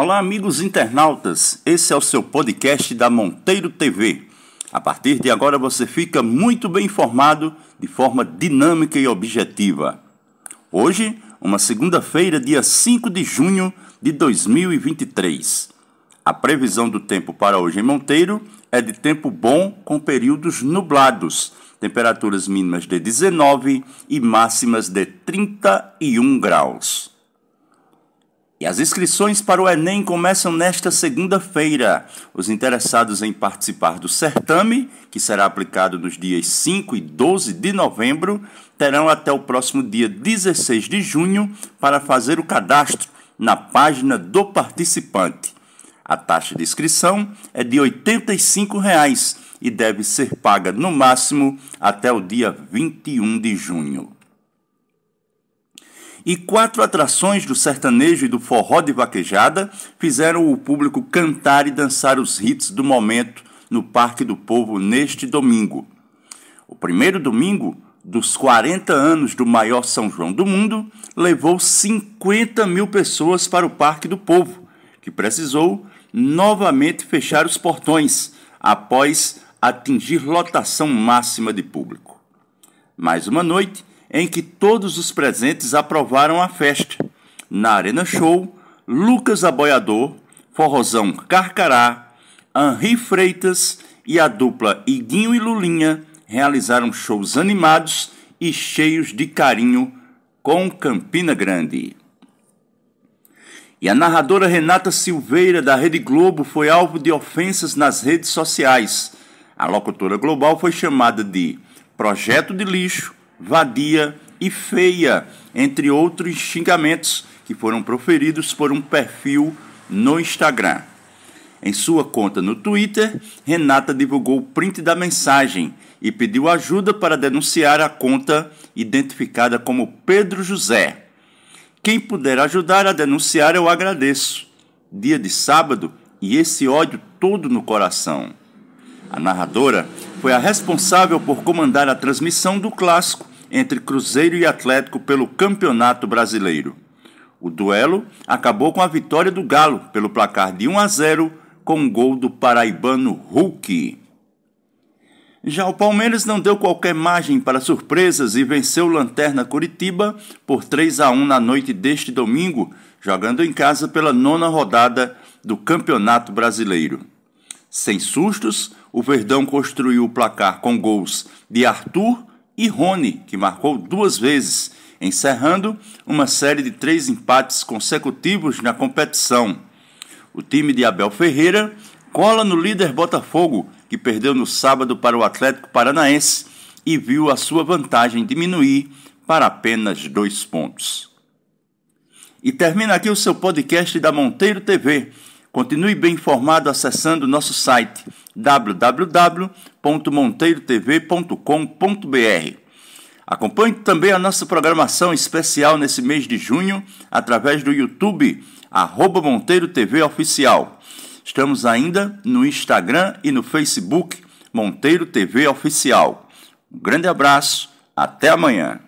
Olá, amigos internautas. Esse é o seu podcast da Monteiro TV. A partir de agora você fica muito bem informado de forma dinâmica e objetiva. Hoje, uma segunda-feira, dia 5 de junho de 2023. A previsão do tempo para hoje em Monteiro é de tempo bom com períodos nublados, temperaturas mínimas de 19 e máximas de 31 graus. E as inscrições para o Enem começam nesta segunda-feira. Os interessados em participar do certame, que será aplicado nos dias 5 e 12 de novembro, terão até o próximo dia 16 de junho para fazer o cadastro na página do participante. A taxa de inscrição é de R$ 85 reais e deve ser paga no máximo até o dia 21 de junho e quatro atrações do sertanejo e do forró de vaquejada fizeram o público cantar e dançar os hits do momento no Parque do Povo neste domingo. O primeiro domingo dos 40 anos do maior São João do mundo levou 50 mil pessoas para o Parque do Povo, que precisou novamente fechar os portões após atingir lotação máxima de público. Mais uma noite em que todos os presentes aprovaram a festa. Na Arena Show, Lucas Aboiador, Forrozão Carcará, Henri Freitas e a dupla Iguinho e Lulinha realizaram shows animados e cheios de carinho com Campina Grande. E a narradora Renata Silveira, da Rede Globo, foi alvo de ofensas nas redes sociais. A locutora global foi chamada de projeto de lixo vadia e feia, entre outros xingamentos que foram proferidos por um perfil no Instagram. Em sua conta no Twitter, Renata divulgou o print da mensagem e pediu ajuda para denunciar a conta identificada como Pedro José. Quem puder ajudar a denunciar, eu agradeço. Dia de sábado e esse ódio todo no coração. A narradora foi a responsável por comandar a transmissão do clássico, entre Cruzeiro e Atlético pelo Campeonato Brasileiro. O duelo acabou com a vitória do Galo pelo placar de 1 a 0 com um gol do paraibano Hulk. Já o Palmeiras não deu qualquer margem para surpresas e venceu o Lanterna Curitiba por 3 a 1 na noite deste domingo, jogando em casa pela nona rodada do Campeonato Brasileiro. Sem sustos, o Verdão construiu o placar com gols de Arthur e Rony, que marcou duas vezes, encerrando uma série de três empates consecutivos na competição. O time de Abel Ferreira cola no líder Botafogo, que perdeu no sábado para o Atlético Paranaense e viu a sua vantagem diminuir para apenas dois pontos. E termina aqui o seu podcast da Monteiro TV Continue bem informado acessando nosso site www.monteirotv.com.br. Acompanhe também a nossa programação especial nesse mês de junho através do YouTube, arroba Monteiro TV Oficial. Estamos ainda no Instagram e no Facebook Monteiro TV Oficial. Um grande abraço, até amanhã.